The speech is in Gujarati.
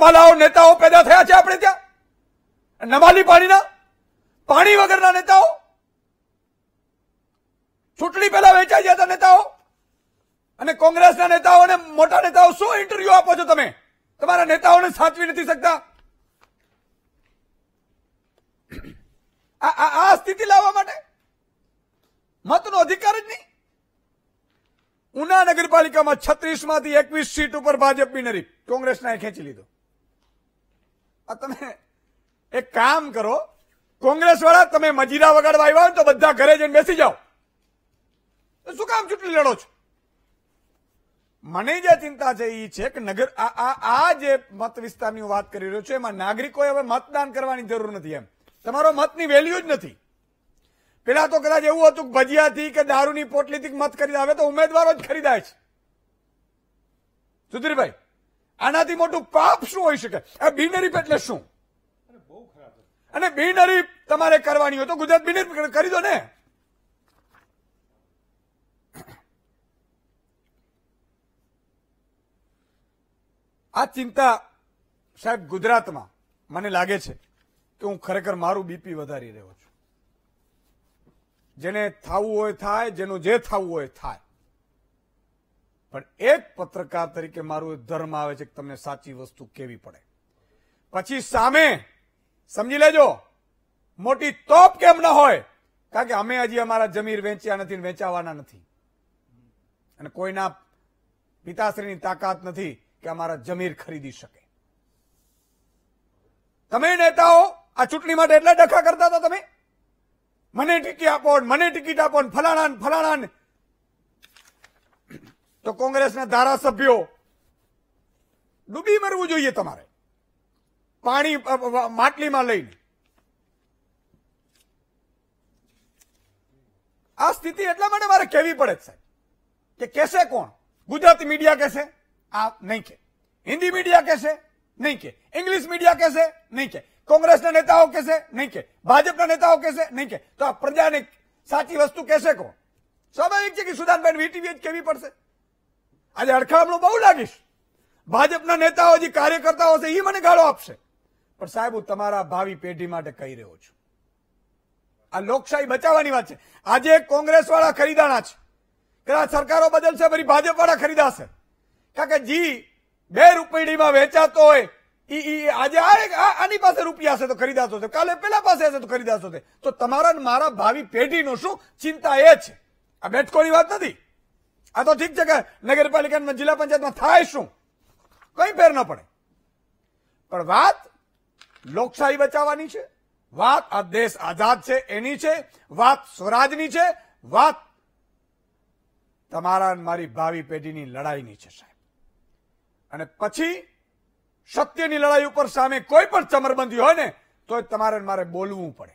નમાલાઓ નેતાઓ પેદા થયા છે આપણે ત્યાં નમાલી પાણીના પાણી વગરના નેતાઓ ચૂંટણી પહેલા વેચાઈ ગયા હતા નેતાઓ અને કોંગ્રેસના નેતાઓ અને મોટા નેતાઓ શું ઇન્ટરવ્યુ આપો છો તમે તમારા નેતાઓને સાચવી નથી શકતા આ સ્થિતિ લાવવા માટે મતનો અધિકાર જ નહીં ઉના નગરપાલિકામાં છત્રીસ માંથી એકવીસ સીટ ઉપર ભાજપ બિનરી કોંગ્રેસના ખેંચી લીધો તમે એક કામ કરો કોંગ્રેસ વાળા તમે મજીરા વગાડવા આવ્યા તો બધા ઘરે જઈને બેસી જાઓ શું કામ ચૂંટણી લડો છો મને જે ચિંતા છે એ છે કે નગર આ જે મત વિસ્તારની વાત કરી રહ્યો છું એમાં નાગરિકોએ હવે મતદાન કરવાની જરૂર નથી એમ તમારો મતની વેલ્યુ જ નથી પેલા તો કદાચ એવું હતું કે ભજીયાથી કે દારૂની પોટલીથી મત ખરીદાવે તો ઉમેદવારો જ ખરીદાય છે સુધીરભાઈ આનાથી મોટું પાપ શું હોઈ શકે આ બિનહરીફ એટલે શું અને બિનહરીફ તમારે કરવાની હોય તો ગુજરાત બિનહરીફ કરી દો ને આ ચિંતા સાહેબ ગુજરાતમાં મને લાગે છે કે હું ખરેખર મારું બીપી વધારી રહ્યો છું જેને થવું હોય થાય જેનું જે થવું હોય થાય પણ એક પત્રકાર તરીકે મારું ધર્મ આવે છે કે તમને સાચી વસ્તુ કેવી પડે પછી સામે સમજી લેજો મોટી તોપ કેમ ન હોય કારણ કે અમે હજી અમારા જમીર વેચ્યા નથી વેચાવાના નથી અને કોઈના પિતાશ્રીની તાકાત નથી કે અમારા જમીર ખરીદી શકે તમે નેતાઓ આ ચૂંટણી માટે એટલા ડખા કરતા હતા તમે મને ટિકિટ આપો મને ટિકિટ આપો ફલાણા ફલાણા તો કોંગ્રેસના ધારાસભ્યો ડૂબી મરવું જોઈએ તમારે પાણી માટલીમાં લઈને આ સ્થિતિ એટલા માટે મારે કહેવી પડે છે કે કેસે કોણ ગુજરાતી મીડિયા કહેશે આ નહીં કે હિન્દી મીડિયા કહેશે નહીં કે ઇંગ્લિશ મીડિયા કહેશે નહીં કે કોંગ્રેસના નેતાઓ કહેશે નહીં કે ભાજપના નેતાઓ કહેશે નહીં કે તો આ પ્રજાને સાચી વસ્તુ કહેશે કોણ સ્વાભાવિક છે કે સુદાનબેન વીટીવી જ કહેવી પડશે આજે અડખામણું બહુ લાગીશ ભાજપના નેતાઓ જે કાર્યકર્તાઓ છે એ મને ગાળો આપશે પણ સાહેબ હું તમારા ભાવિ પેઢી માટે કહી રહ્યો છું આ લોકશાહી બચાવવાની વાત છે આજે કોંગ્રેસ વાળા ખરીદાણા છે કદાચ સરકારો બદલશે ફરી ભાજપ વાળા ખરીદાશે કારણ કે જી બે રૂપિડીમાં વેચાતો હોય આજે આની પાસે રૂપિયા હશે તો ખરીદાશો કાલે પેલા પાસે હશે તો ખરીદાશો તો તમારા મારા ભાવિ પેઢીનું શું ચિંતા એ છે આ બેટકોની વાત નથી આ તો ઠીક છે કે નગરપાલિકામાં જિલ્લા પંચાયતમાં થાય શું કંઈ ફેર ન પડે પણ વાત લોકશાહી બચાવવાની છે વાત આ દેશ આઝાદ છે એની છે વાત સ્વરાજની છે વાત તમારા મારી ભાવિ પેઢીની લડાઈની છે સાહેબ અને પછી સત્યની લડાઈ ઉપર સામે કોઈ પણ ચમરબંધી હોય ને તો તમારે મારે બોલવું પડે